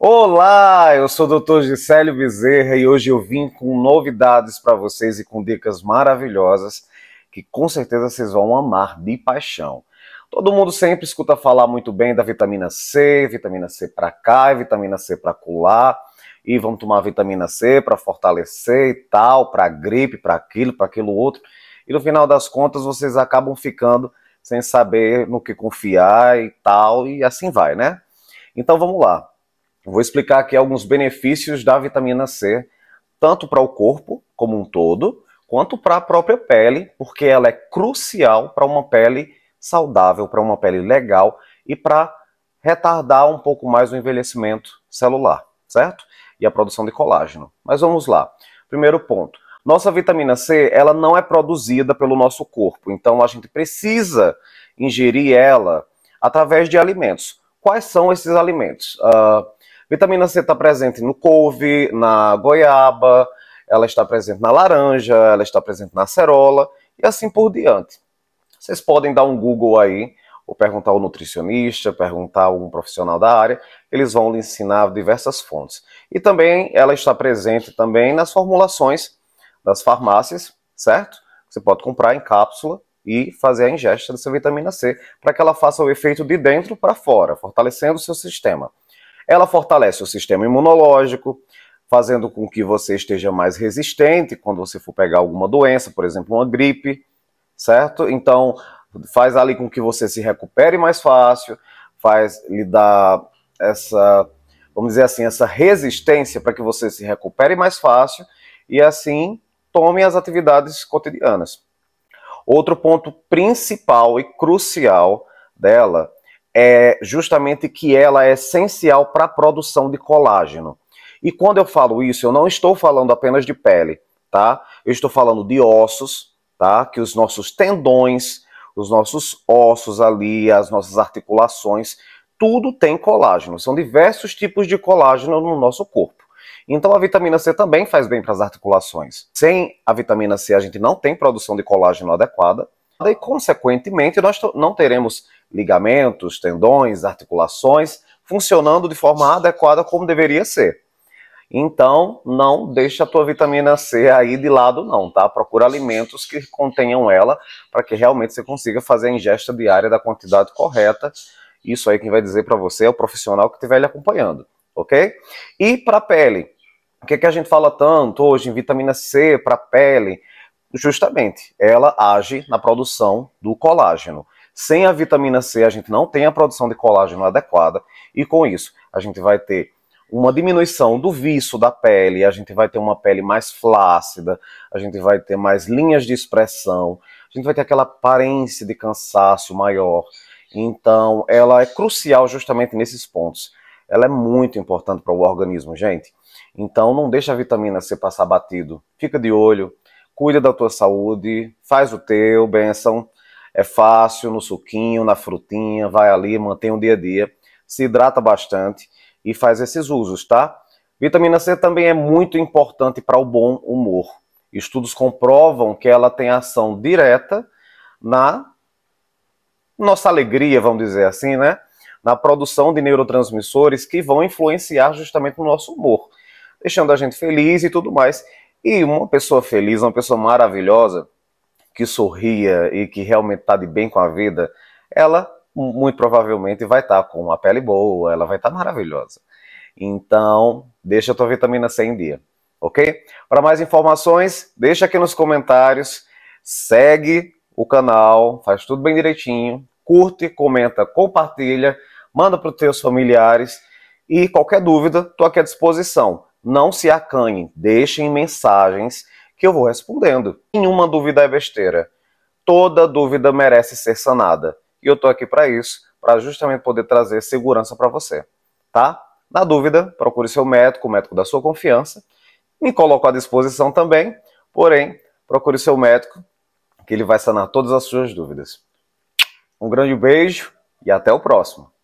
Olá, eu sou o Dr. Gisélio Bezerra e hoje eu vim com novidades para vocês e com dicas maravilhosas que com certeza vocês vão amar de paixão. Todo mundo sempre escuta falar muito bem da vitamina C, vitamina C para cá e vitamina C para colar, e vamos tomar vitamina C para fortalecer e tal, para gripe, para aquilo, para aquilo outro. E no final das contas vocês acabam ficando sem saber no que confiar e tal, e assim vai, né? Então vamos lá. Vou explicar aqui alguns benefícios da vitamina C, tanto para o corpo como um todo, quanto para a própria pele, porque ela é crucial para uma pele saudável, para uma pele legal e para retardar um pouco mais o envelhecimento celular, certo? E a produção de colágeno. Mas vamos lá. Primeiro ponto. Nossa vitamina C, ela não é produzida pelo nosso corpo, então a gente precisa ingerir ela através de alimentos. Quais são esses alimentos? Uh, Vitamina C está presente no couve, na goiaba, ela está presente na laranja, ela está presente na acerola e assim por diante. Vocês podem dar um Google aí, ou perguntar ao nutricionista, perguntar a algum profissional da área, eles vão lhe ensinar diversas fontes. E também ela está presente também nas formulações das farmácias, certo? Você pode comprar em cápsula e fazer a ingesta dessa vitamina C para que ela faça o efeito de dentro para fora, fortalecendo o seu sistema. Ela fortalece o sistema imunológico, fazendo com que você esteja mais resistente quando você for pegar alguma doença, por exemplo, uma gripe, certo? Então, faz ali com que você se recupere mais fácil, faz lhe dar essa, vamos dizer assim, essa resistência para que você se recupere mais fácil e assim tome as atividades cotidianas. Outro ponto principal e crucial dela é justamente que ela é essencial para a produção de colágeno. E quando eu falo isso, eu não estou falando apenas de pele, tá? Eu estou falando de ossos, tá? Que os nossos tendões, os nossos ossos ali, as nossas articulações, tudo tem colágeno. São diversos tipos de colágeno no nosso corpo. Então a vitamina C também faz bem para as articulações. Sem a vitamina C, a gente não tem produção de colágeno adequada e, consequentemente, nós não teremos ligamentos, tendões, articulações, funcionando de forma adequada como deveria ser. Então, não deixa a tua vitamina C aí de lado não, tá? Procura alimentos que contenham ela para que realmente você consiga fazer a ingesta diária da quantidade correta. Isso aí quem vai dizer para você é o profissional que estiver lhe acompanhando, ok? E para a pele, o que, que a gente fala tanto hoje em vitamina C para a pele? Justamente, ela age na produção do colágeno. Sem a vitamina C, a gente não tem a produção de colágeno adequada, e com isso, a gente vai ter uma diminuição do viço da pele, a gente vai ter uma pele mais flácida, a gente vai ter mais linhas de expressão, a gente vai ter aquela aparência de cansaço maior. Então, ela é crucial justamente nesses pontos. Ela é muito importante para o organismo, gente. Então, não deixa a vitamina C passar batido. Fica de olho, cuida da tua saúde, faz o teu, benção. É fácil no suquinho, na frutinha, vai ali, mantém o dia a dia, se hidrata bastante e faz esses usos, tá? Vitamina C também é muito importante para o bom humor. Estudos comprovam que ela tem ação direta na nossa alegria, vamos dizer assim, né? Na produção de neurotransmissores que vão influenciar justamente no nosso humor, deixando a gente feliz e tudo mais. E uma pessoa feliz, uma pessoa maravilhosa, que sorria e que realmente está de bem com a vida, ela muito provavelmente vai estar tá com a pele boa, ela vai estar tá maravilhosa. Então, deixa a tua vitamina C em dia, ok? Para mais informações, deixa aqui nos comentários, segue o canal, faz tudo bem direitinho, curte, comenta, compartilha, manda para os teus familiares e qualquer dúvida, estou aqui à disposição. Não se acanhe, deixem mensagens que eu vou respondendo. Nenhuma dúvida é besteira. Toda dúvida merece ser sanada. E eu tô aqui para isso, para justamente poder trazer segurança para você, tá? Na dúvida, procure seu médico, o médico da sua confiança. Me coloco à disposição também, porém, procure seu médico, que ele vai sanar todas as suas dúvidas. Um grande beijo e até o próximo.